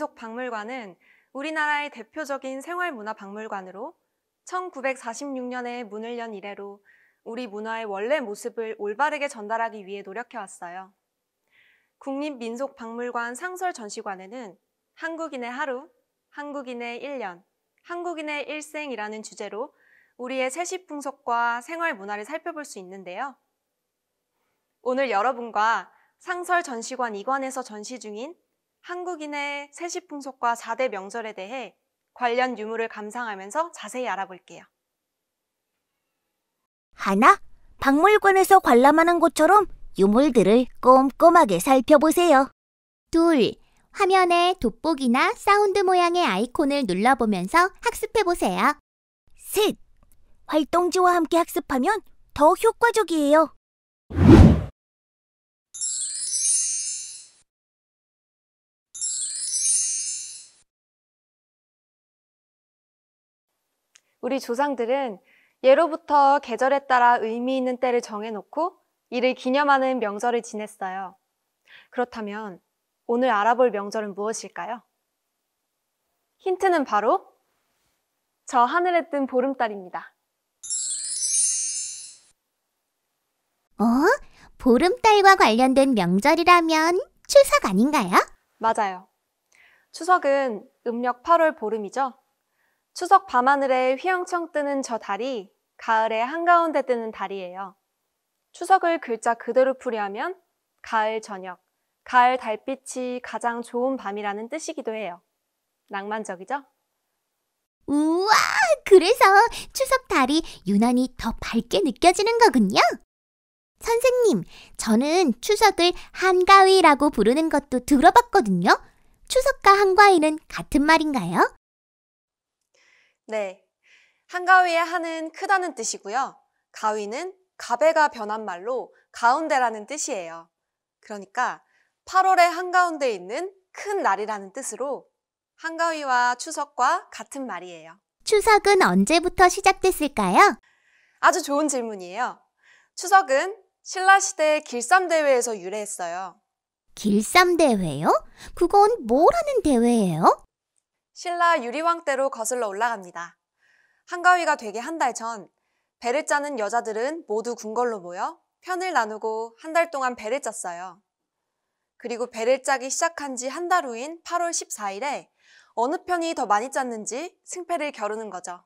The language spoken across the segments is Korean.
민속 박물관은 우리나라의 대표적인 생활문화 박물관으로 1946년에 문을 연 이래로 우리 문화의 원래 모습을 올바르게 전달하기 위해 노력해왔어요. 국립민속박물관 상설 전시관에는 한국인의 하루, 한국인의 1년, 한국인의 일생이라는 주제로 우리의 세시풍속과 생활 문화를 살펴볼 수 있는데요. 오늘 여러분과 상설 전시관 2관에서 전시 중인 한국인의 세시 풍속과 4대 명절에 대해 관련 유물을 감상하면서 자세히 알아볼게요. 하나, 박물관에서 관람하는 것처럼 유물들을 꼼꼼하게 살펴보세요. 둘, 화면에 돋보기나 사운드 모양의 아이콘을 눌러보면서 학습해보세요. 셋, 활동지와 함께 학습하면 더 효과적이에요. 우리 조상들은 예로부터 계절에 따라 의미 있는 때를 정해놓고 이를 기념하는 명절을 지냈어요. 그렇다면 오늘 알아볼 명절은 무엇일까요? 힌트는 바로 저 하늘에 뜬 보름달입니다. 어? 보름달과 관련된 명절이라면 추석 아닌가요? 맞아요. 추석은 음력 8월 보름이죠. 추석 밤하늘에 휘영청 뜨는 저 달이 가을의 한가운데 뜨는 달이에요. 추석을 글자 그대로 풀이하면 가을 저녁, 가을 달빛이 가장 좋은 밤이라는 뜻이기도 해요. 낭만적이죠? 우와! 그래서 추석 달이 유난히 더 밝게 느껴지는 거군요. 선생님, 저는 추석을 한가위라고 부르는 것도 들어봤거든요. 추석과 한가위는 같은 말인가요? 네. 한가위의 한은 크다는 뜻이고요. 가위는 가베가 변한 말로 가운데라는 뜻이에요. 그러니까 8월의 한가운데 있는 큰 날이라는 뜻으로 한가위와 추석과 같은 말이에요. 추석은 언제부터 시작됐을까요? 아주 좋은 질문이에요. 추석은 신라시대 길쌈대회에서 유래했어요. 길쌈대회요? 그건 뭐라는 대회예요? 신라 유리왕때로 거슬러 올라갑니다. 한가위가 되게한 달 전 배를 짜는 여자들은 모두 궁궐로 모여 편을 나누고 한 달 동안 배를 짰어요. 그리고 배를 짜기 시작한 지 한 달 후인 8월 14일에 어느 편이 더 많이 짰는지 승패를 겨루는 거죠.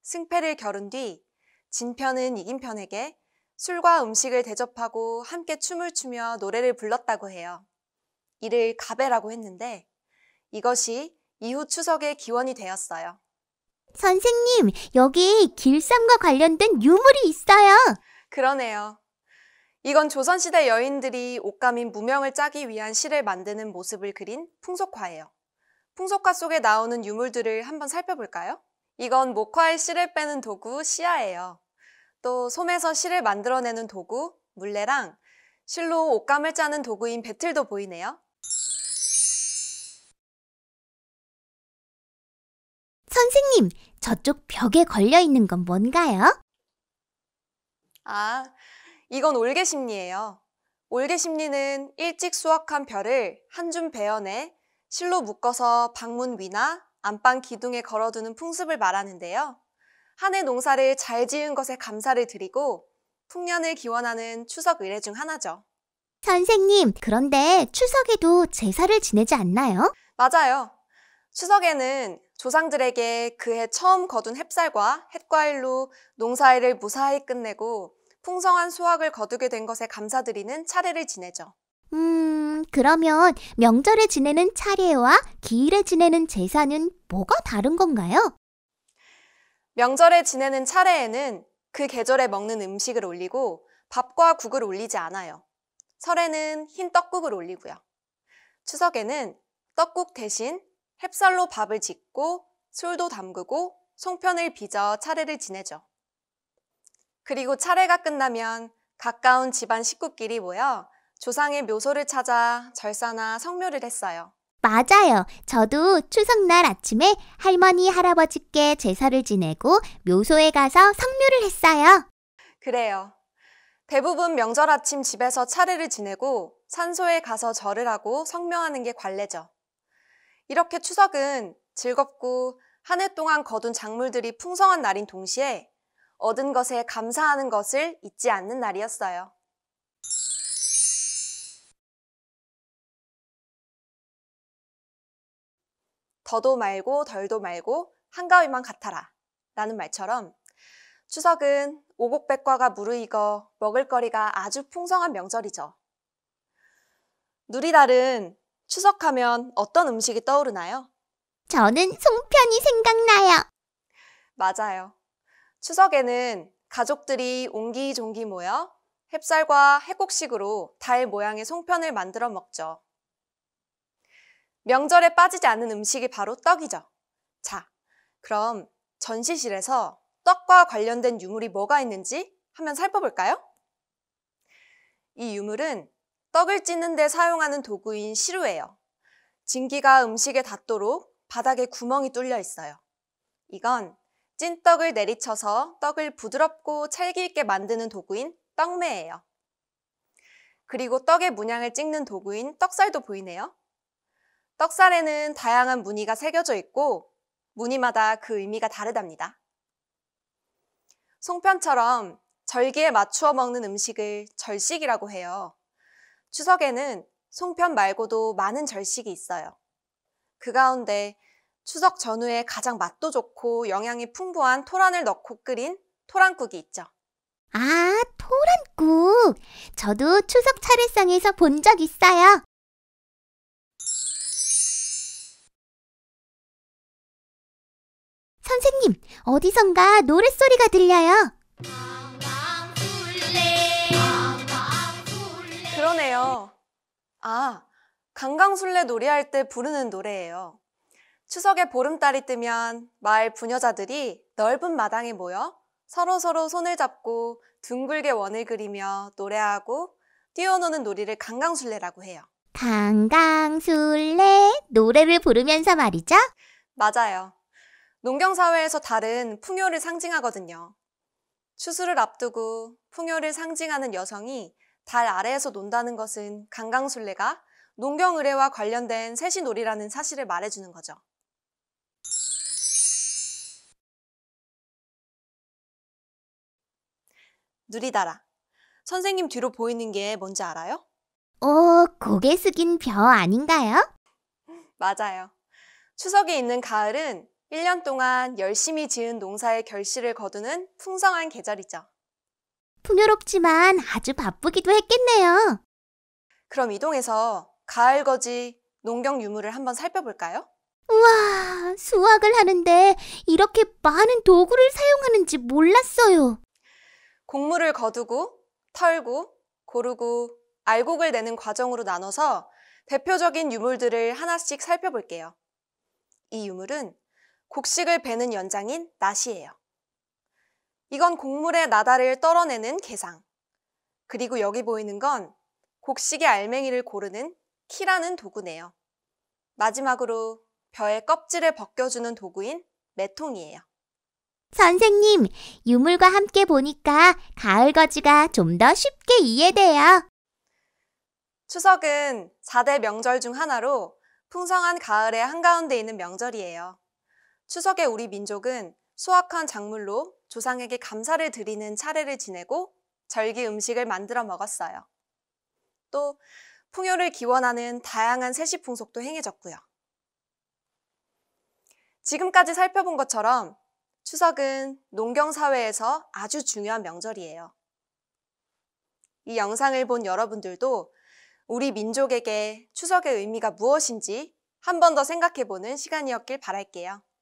승패를 겨룬 뒤 진편은 이긴 편에게 술과 음식을 대접하고 함께 춤을 추며 노래를 불렀다고 해요. 이를 가배라고 했는데 이것이 이후 추석의 기원이 되었어요. 선생님, 여기 길쌈과 관련된 유물이 있어요. 그러네요. 이건 조선시대 여인들이 옷감인 무명을 짜기 위한 실을 만드는 모습을 그린 풍속화예요. 풍속화 속에 나오는 유물들을 한번 살펴볼까요? 이건 목화의 실을 빼는 도구 시야예요. 또 솜에서 실을 만들어내는 도구 물레랑 실로 옷감을 짜는 도구인 배틀도 보이네요. 선생님, 저쪽 벽에 걸려 있는 건 뭔가요? 아, 이건 올개심리예요. 올개심리는 일찍 수확한 벼를 한줌 베어내 실로 묶어서 방문 위나 안방 기둥에 걸어두는 풍습을 말하는데요. 한 해 농사를 잘 지은 것에 감사를 드리고 풍년을 기원하는 추석 의례 중 하나죠. 선생님, 그런데 추석에도 제사를 지내지 않나요? 맞아요. 추석에는 조상들에게 그해 처음 거둔 햅쌀과 햇과일로 농사일을 무사히 끝내고 풍성한 수확을 거두게 된 것에 감사드리는 차례를 지내죠. 음, 그러면 명절에 지내는 차례와 기일에 지내는 제사는 뭐가 다른 건가요? 명절에 지내는 차례에는 그 계절에 먹는 음식을 올리고 밥과 국을 올리지 않아요. 설에는 흰 떡국을 올리고요. 추석에는 떡국 대신 햅쌀로 밥을 짓고 술도 담그고 송편을 빚어 차례를 지내죠. 그리고 차례가 끝나면 가까운 집안 식구끼리 모여 조상의 묘소를 찾아 절사나 성묘를 했어요. 맞아요. 저도 추석날 아침에 할머니, 할아버지께 제사를 지내고 묘소에 가서 성묘를 했어요. 그래요. 대부분 명절 아침 집에서 차례를 지내고 산소에 가서 절을 하고 성묘하는 게 관례죠. 이렇게 추석은 즐겁고 한 해 동안 거둔 작물들이 풍성한 날인 동시에 얻은 것에 감사하는 것을 잊지 않는 날이었어요. 더도 말고 덜도 말고 한가위만 같아라 라는 말처럼 추석은 오곡백과가 무르익어 먹을거리가 아주 풍성한 명절이죠. 누리달은 추석하면 어떤 음식이 떠오르나요? 저는 송편이 생각나요. 맞아요. 추석에는 가족들이 옹기종기 모여 햅쌀과 해곡식으로 달 모양의 송편을 만들어 먹죠. 명절에 빠지지 않는 음식이 바로 떡이죠. 자, 그럼 전시실에서 떡과 관련된 유물이 뭐가 있는지 한번 살펴볼까요? 이 유물은 떡을 찢는 데 사용하는 도구인 시루예요. 진기가 음식에 닿도록 바닥에 구멍이 뚫려 있어요. 이건 찐떡을 내리쳐서 떡을 부드럽고 찰기 있게 만드는 도구인 떡매예요. 그리고 떡의 문양을 찍는 도구인 떡살도 보이네요. 떡살에는 다양한 무늬가 새겨져 있고 무늬마다 그 의미가 다르답니다. 송편처럼 절기에 맞추어 먹는 음식을 절식이라고 해요. 추석에는 송편 말고도 많은 절식이 있어요. 그 가운데 추석 전후에 가장 맛도 좋고 영양이 풍부한 토란을 넣고 끓인 토란국이 있죠. 아, 토란국! 저도 추석 차례상에서 본 적 있어요. 선생님, 어디선가 노랫소리가 들려요. 노래예요. 아, 강강술래 놀이할 때 부르는 노래예요. 추석에 보름달이 뜨면 마을 부녀자들이 넓은 마당에 모여 서로서로 서로 손을 잡고 둥글게 원을 그리며 노래하고 뛰어노는 놀이를 강강술래라고 해요. 강강술래 노래를 부르면서 말이죠? 맞아요. 농경사회에서 다른 풍요를 상징하거든요. 추수를 앞두고 풍요를 상징하는 여성이 달 아래에서 논다는 것은 강강술래가 농경의뢰와 관련된 세시놀이라는 사실을 말해주는 거죠. 누리다라. 선생님 뒤로 보이는 게 뭔지 알아요? 어, 고개 숙인 벼 아닌가요? 맞아요. 추석에 있는 가을은 1년 동안 열심히 지은 농사의 결실을 거두는 풍성한 계절이죠. 풍요롭지만 아주 바쁘기도 했겠네요. 그럼 이동해서 가을 거지 농경 유물을 한번 살펴볼까요? 우와, 수확을 하는데 이렇게 많은 도구를 사용하는지 몰랐어요. 곡물을 거두고, 털고, 고르고, 알곡을 내는 과정으로 나눠서 대표적인 유물들을 하나씩 살펴볼게요. 이 유물은 곡식을 베는 연장인 낫이에요. 이건 곡물의 나다를 떨어내는 개상. 그리고 여기 보이는 건 곡식의 알맹이를 고르는 키라는 도구네요. 마지막으로 벼의 껍질을 벗겨주는 도구인 매통이에요. 선생님, 유물과 함께 보니까 가을 거지가 좀 더 쉽게 이해돼요. 추석은 4대 명절 중 하나로 풍성한 가을의 한가운데 있는 명절이에요. 추석에 우리 민족은 수확한 작물로 조상에게 감사를 드리는 차례를 지내고 절기 음식을 만들어 먹었어요. 또 풍요를 기원하는 다양한 세시 풍속도 행해졌고요. 지금까지 살펴본 것처럼 추석은 농경사회에서 아주 중요한 명절이에요. 이 영상을 본 여러분들도 우리 민족에게 추석의 의미가 무엇인지 한 번 더 생각해보는 시간이었길 바랄게요.